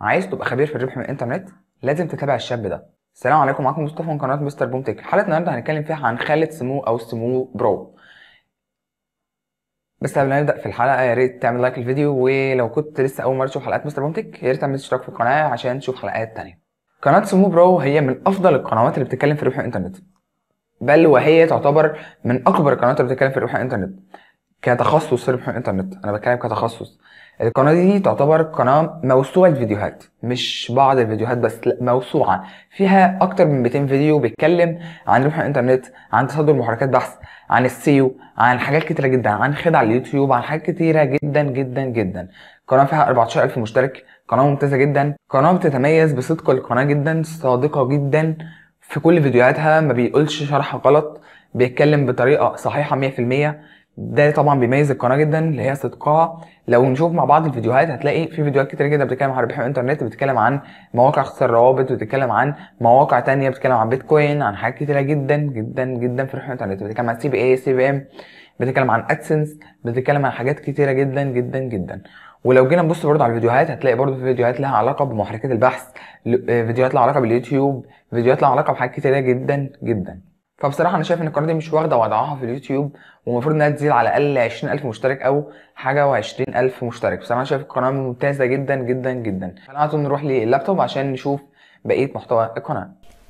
عايز تبقى خبير في الربح من الانترنت لازم تتابع الشاب ده السلام عليكم معاكم مصطفى من قناه مستر بوم تك حلقه النهارده هنتكلم فيها عن خاله سمو او سمو برو بس قبل ما نبدا في الحلقه يا ريت تعمل لايك للفيديو ولو كنت لسه اول مره تشوف حلقات مستر بوم تك يا ريت تعمل اشتراك في القناه عشان تشوف حلقات تانية قناه سمو برو هي من افضل القنوات اللي بتتكلم في ربح الانترنت بل وهي تعتبر من اكبر القنوات اللي بتتكلم في ربح الانترنت كتخصص ربح الانترنت انا بتكلم كتخصص القناه دي تعتبر قناه موسوعه الفيديوهات مش بعض الفيديوهات بس لا موسوعه فيها اكتر من 200 فيديو بيتكلم عن ربح الانترنت عن تصدر محركات بحث عن السيو عن حاجات كتيره جدا عن خدع اليوتيوب عن حاجات كتيره جدا جدا جدا قناه فيها 14000 مشترك قناه ممتازه جدا قناه بتتميز بصدق القناه جدا صادقه جدا في كل فيديوهاتها ما بيقولش شرح غلط بيتكلم بطريقه صحيحه 100% ده طبعا بيميز القناه جدا اللي هي صدقها لو نشوف مع بعض الفيديوهات هتلاقي في فيديوهات كتير جدا بتتكلم عن ربح الانترنت بتتكلم عن مواقع اختصار الروابط بتتكلم عن مواقع تانية بتتكلم عن بيتكوين عن حاجات كتيره جدا جدا جدا في ربح الانترنت بتتكلم عن سي بي اي سي بي ام بتتكلم عن ادسنس بتتكلم عن حاجات كتيره جدا جدا جدا ولو جينا نبص برضه على الفيديوهات هتلاقي برضه في فيديوهات لها علاقه بمحركات البحث آه، فيديوهات لها علاقه باليوتيوب فيديوهات لها علاقه بحاجات كتيره جدا جدا فبصراحه انا شايف ان القناه دي مش واخده وضعها في اليوتيوب ومفروض انها تزيد على الاقل ألف مشترك او حاجه و ألف مشترك بصراحه انا شايف القناه ممتازه جدا جدا جدا خلينا نروح للابتوب عشان نشوف بقيه محتوى القناه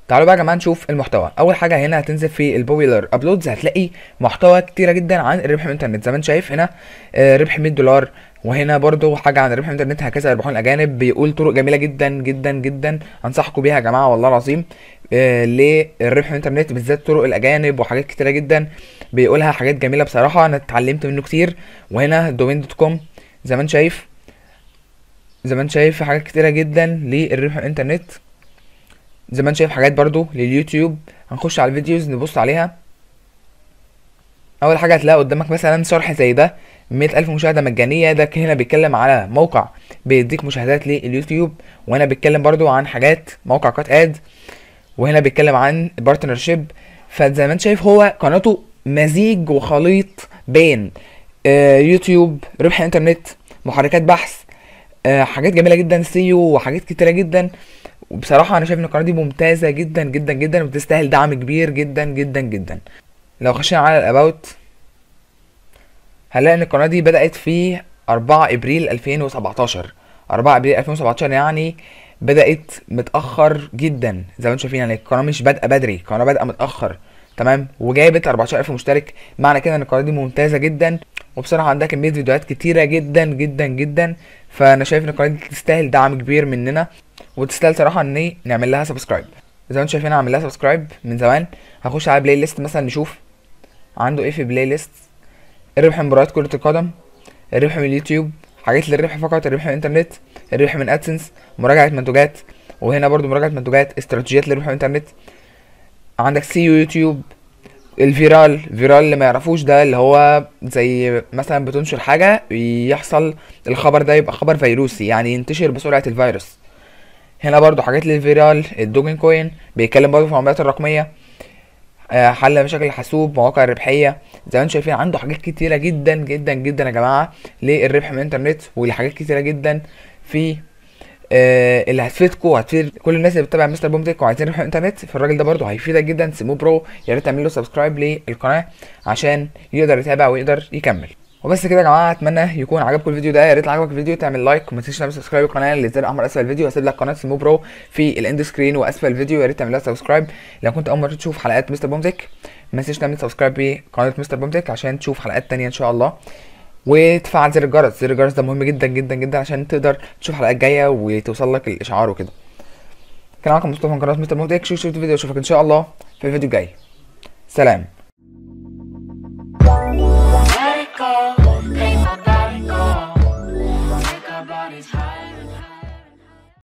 تعالوا بقى يا جماعه نشوف المحتوى اول حاجه هنا هتنزل في البوبيلر ابلودز هتلاقي محتوى كتيره جدا عن الربح من الانترنت زي ما انت شايف هنا آه، ربح 100 دولار وهنا برضو حاجه عن من الانترنت هكذا يربحون الاجانب بيقول طرق جميله جدا جدا جدا انصحكم بيها يا جماعه والله العظيم آه، للربح من الانترنت بالذات طرق الاجانب وحاجات كتيره جدا بيقولها حاجات جميله بصراحه انا اتعلمت منه كتير وهنا دومين دوت كوم زي ما انت شايف زي ما انت شايف حاجات كتيره جدا للربح من الانترنت زي ما انت شايف حاجات برضو لليوتيوب هنخش على الفيديوز نبص عليها اول حاجه هتلاقي قدامك مثلا شرح زي ده مئة ألف مشاهدة مجانية ده هنا بيتكلم على موقع بيديك مشاهدات لليوتيوب وأنا بيتكلم برضو عن حاجات موقع كات اد وهنا بيتكلم عن بارتنر شيب فزي ما انت شايف هو قناته مزيج وخليط بين آه، يوتيوب ربح انترنت محركات بحث آه، حاجات جميله جدا سيو وحاجات كتيره جدا وبصراحه انا شايف ان القناه دي ممتازه جدا جدا جدا وبتستاهل دعم كبير جدا جدا جدا لو خشينا على الاباوت هنلاقي ان القناه دي بدات في 4 ابريل 2017 4 ابريل 2017 يعني بدات متاخر جدا زي ما انتم شايفين يعني القناه مش بادئه بدري القناه بادئه متاخر تمام وجابت 14000 مشترك معنى كده ان القناه دي ممتازه جدا وبصراحه عندها كميه فيديوهات كتيره جدا جدا جدا فانا شايف ان القناه دي تستاهل دعم كبير مننا وتستاهل صراحه ان نعمل لها سبسكرايب زي ما انتم شايفين عامل لها سبسكرايب من زمان هخش على بلاي ليست مثلا نشوف عنده ايه في بلاي ليست الربح من مباريات كره القدم الربح من اليوتيوب حاجات للربح فقط الربح من الانترنت الربح من ادسنس مراجعه منتجات وهنا برضو مراجعه منتجات استراتيجيات للربح من الانترنت عندك سي يوتيوب الفيرال فيرال اللي ما يعرفوش ده اللي هو زي مثلا بتنشر حاجه يحصل الخبر ده يبقى خبر فيروسي يعني ينتشر بسرعه الفيروس هنا برضو حاجات للفيرال الدوجن كوين بيتكلم برضو في العملات الرقميه آه، حل مشاكل الحاسوب مواقع الربحيه زي ما انتم شايفين عنده حاجات كتيره جدا جدا جدا يا جماعه للربح من الانترنت وحاجات كتيره جدا في آه اللي هتفيدكم وهتفيد كل الناس اللي بتتابع مستر بومتك وعايزين يروحوا الانترنت فالراجل ده برضه هيفيدك جدا سمو برو يا ريت تعمل له سبسكرايب للقناه عشان يقدر يتابع ويقدر يكمل وبس كده يا جماعه اتمنى يكون عجبكم الفيديو ده يا ريت عجبك الفيديو تعمل لايك وما تنساش تعمل سبسكرايب للقناه اللي زر احمر اسفل الفيديو واسيب لك قناه سمو برو في الاند سكرين واسفل الفيديو يا ريت تعمل لها سبسكرايب لو كنت اول مره تشوف حلقات مستر بومتك ما تنساش تعمل سبسكرايب لقناه مستر بومتك عشان تشوف حلقات ثانيه ان شاء الله وتفعل زر الجرس زر الجرس ده مهم جدا جدا جدا عشان تقدر تشوف الحلقات الجايه وتوصل لك الاشعار وكده كان معاكم مصطفى من قناه مستر موت اكس وشوفوا الفيديو اشوفك ان شاء الله في الفيديو الجاي سلام